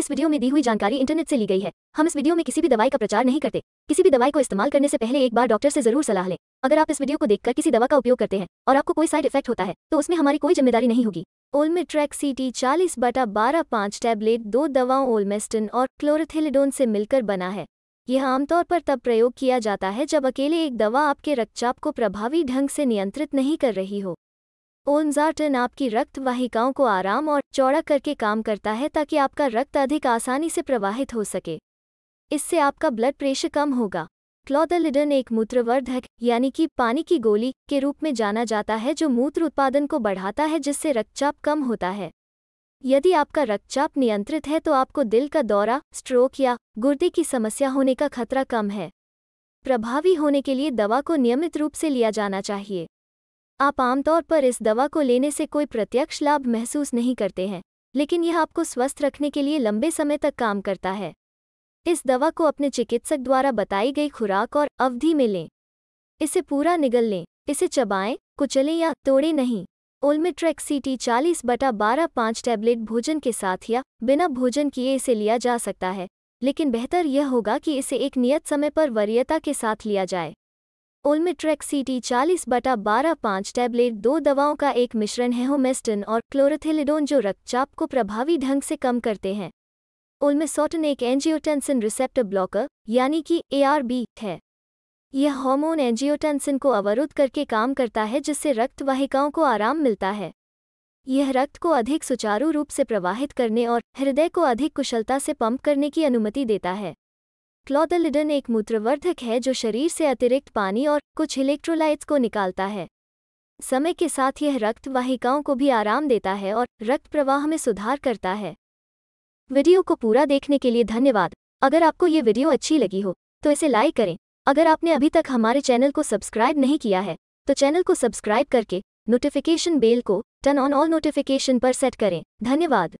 इस वीडियो में दी हुई जानकारी इंटरनेट से ली गई है हम इस वीडियो में किसी भी दवाई का प्रचार नहीं करते किसी भी दवाई को इस्तेमाल करने से पहले एक बार डॉक्टर से जरूर सलाह लें अगर आप इस वीडियो को देखकर किसी दवा का उपयोग करते हैं और आपको कोई साइड इफेक्ट होता है तो उसमें हमारी कोई जिम्मेदारी नहीं होगी ओल्मेट्रैक सी टी चालीस बटा बारह पाँच टैबलेट दो दवाओं ओलमेस्टिन और क्लोरथिलिडोन से मिलकर बना है यह आमतौर पर तब प्रयोग किया जाता है जब अकेले एक दवा आपके रक्तचाप को प्रभावी ढंग से नियंत्रित नहीं कर रही हो ओनजार्टन आपकी रक्त वाहिकाओं को आराम और चौड़ा करके काम करता है ताकि आपका रक्त अधिक आसानी से प्रवाहित हो सके इससे आपका ब्लड प्रेशर कम होगा क्लोदलिडन एक मूत्रवर्धक यानी कि पानी की गोली के रूप में जाना जाता है जो मूत्र उत्पादन को बढ़ाता है जिससे रक्तचाप कम होता है यदि आपका रक्तचाप नियंत्रित है तो आपको दिल का दौरा स्ट्रोक या गुर्दे की समस्या होने का खतरा कम है प्रभावी होने के लिए दवा को नियमित रूप से लिया जाना चाहिए आप आमतौर पर इस दवा को लेने से कोई प्रत्यक्ष लाभ महसूस नहीं करते हैं लेकिन यह आपको स्वस्थ रखने के लिए लंबे समय तक काम करता है इस दवा को अपने चिकित्सक द्वारा बताई गई खुराक और अवधि में लें इसे पूरा निगल लें इसे चबाएं कुचलें या तोड़ें नहीं ओल्मेट्रेक सीटी चालीस बटा बारह पाँच टैबलेट भोजन के साथ या बिना भोजन किए इसे लिया जा सकता है लेकिन बेहतर यह होगा कि इसे एक नियत समय पर वरीयता के साथ लिया जाए टी चालीस बटा बारह पाँच टैबलेट दो दवाओं का एक मिश्रण है होमेस्टिन और क्लोरोथिलिडोन जो रक्तचाप को प्रभावी ढंग से कम करते हैं ओल्मेसोटन एक एंजियोटेंसिन रिसेप्टर ब्लॉकर यानी कि एआरबी है यह हार्मोन एंजियोटेंसिन को अवरुद्ध करके काम करता है जिससे रक्त वाहिकाओं को आराम मिलता है यह रक्त को अधिक सुचारू रूप से प्रवाहित करने और हृदय को अधिक कुशलता से पंप करने की अनुमति देता है क्लोदलिडन एक मूत्रवर्धक है जो शरीर से अतिरिक्त पानी और कुछ इलेक्ट्रोलाइट्स को निकालता है समय के साथ यह रक्त वाहिकाओं को भी आराम देता है और रक्त प्रवाह में सुधार करता है वीडियो को पूरा देखने के लिए धन्यवाद अगर आपको ये वीडियो अच्छी लगी हो तो इसे लाइक करें अगर आपने अभी तक हमारे चैनल को सब्सक्राइब नहीं किया है तो चैनल को सब्सक्राइब करके नोटिफिकेशन बेल को टर्न ऑन ऑल नोटिफिकेशन पर सेट करें धन्यवाद